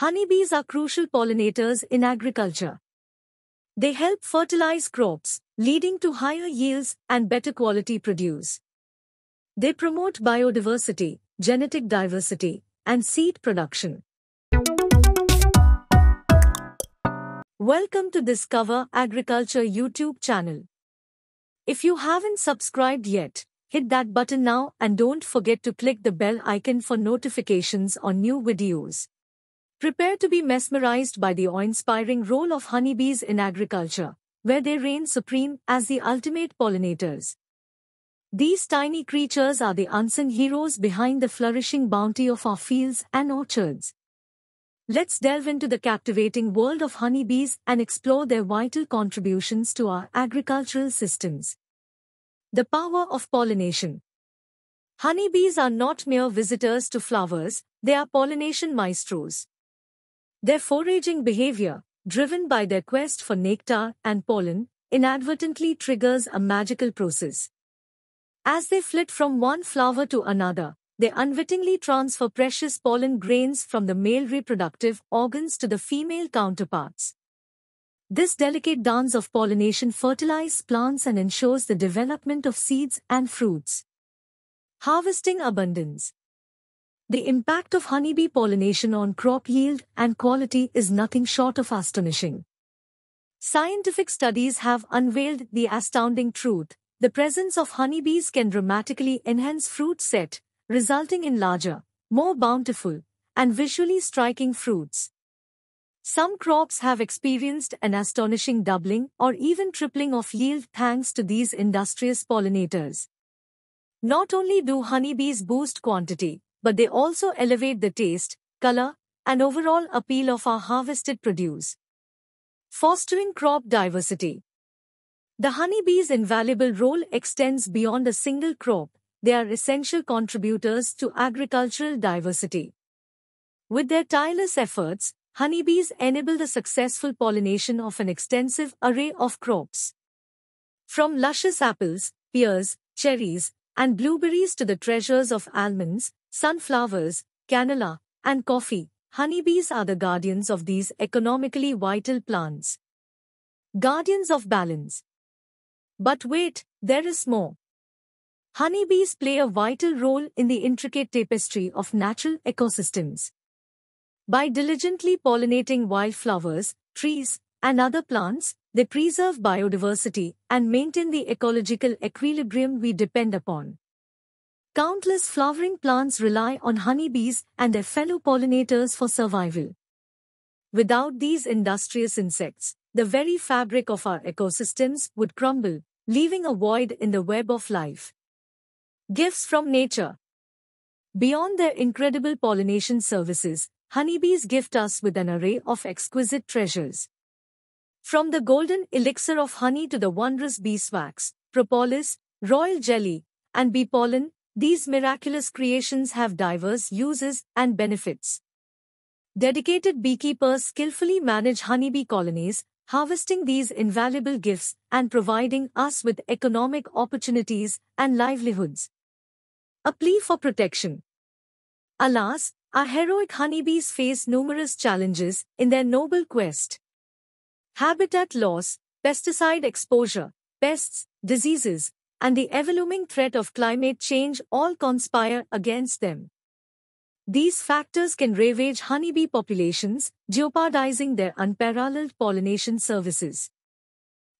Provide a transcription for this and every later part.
Honeybees are crucial pollinators in agriculture. They help fertilize crops, leading to higher yields and better quality produce. They promote biodiversity, genetic diversity, and seed production. Welcome to Discover Agriculture YouTube channel. If you haven't subscribed yet, hit that button now and don't forget to click the bell icon for notifications on new videos. Prepare to be mesmerized by the awe-inspiring role of honeybees in agriculture, where they reign supreme as the ultimate pollinators. These tiny creatures are the unsung heroes behind the flourishing bounty of our fields and orchards. Let's delve into the captivating world of honeybees and explore their vital contributions to our agricultural systems. The power of pollination. Honeybees are not mere visitors to flowers, they are pollination maestros. Their foraging behavior, driven by their quest for nectar and pollen, inadvertently triggers a magical process. As they flit from one flower to another, they unwittingly transfer precious pollen grains from the male reproductive organs to the female counterparts. This delicate dance of pollination fertilizes plants and ensures the development of seeds and fruits. Harvesting abundance. The impact of honeybee pollination on crop yield and quality is nothing short of astonishing. Scientific studies have unveiled the astounding truth. The presence of honeybees can dramatically enhance fruit set, resulting in larger, more bountiful, and visually striking fruits. Some crops have experienced an astonishing doubling or even tripling of yield thanks to these industrious pollinators. Not only do honeybees boost quantity, but they also elevate the taste, color, and overall appeal of our harvested produce. Fostering crop diversity. The honeybee's invaluable role extends beyond a single crop. They are essential contributors to agricultural diversity. With their tireless efforts, honeybees enable the successful pollination of an extensive array of crops. From luscious apples, pears, cherries, and blueberries to the treasures of almonds, sunflowers, canola, and coffee, honeybees are the guardians of these economically vital plants. Guardians of balance. But wait, there is more. Honeybees play a vital role in the intricate tapestry of natural ecosystems. By diligently pollinating wildflowers, trees, and other plants, they preserve biodiversity and maintain the ecological equilibrium we depend upon. Countless flowering plants rely on honeybees and their fellow pollinators for survival. Without these industrious insects, the very fabric of our ecosystems would crumble, leaving a void in the web of life. Gifts from nature. Beyond their incredible pollination services, honeybees gift us with an array of exquisite treasures. From the golden elixir of honey to the wondrous beeswax, propolis, royal jelly, and bee pollen, these miraculous creations have diverse uses and benefits. Dedicated beekeepers skillfully manage honeybee colonies, harvesting these invaluable gifts and providing us with economic opportunities and livelihoods. A plea for protection. Alas, our heroic honeybees face numerous challenges in their noble quest. Habitat loss, pesticide exposure, pests, diseases, and the ever-looming threat of climate change all conspire against them. These factors can ravage honeybee populations, jeopardizing their unparalleled pollination services.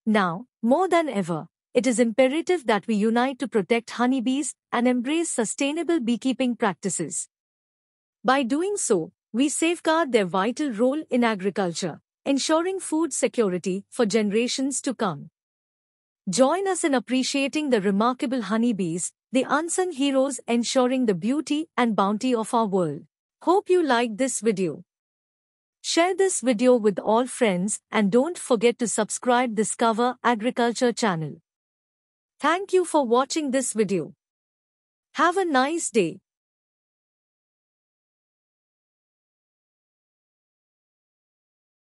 Now, more than ever, it is imperative that we unite to protect honeybees and embrace sustainable beekeeping practices. By doing so, we safeguard their vital role in agriculture, ensuring food security for generations to come. Join us in appreciating the remarkable honeybees, the unsung heroes ensuring the beauty and bounty of our world. Hope you like this video. Share this video with all friends and don't forget to subscribe Discover Agriculture channel. Thank you for watching this video. Have a nice day.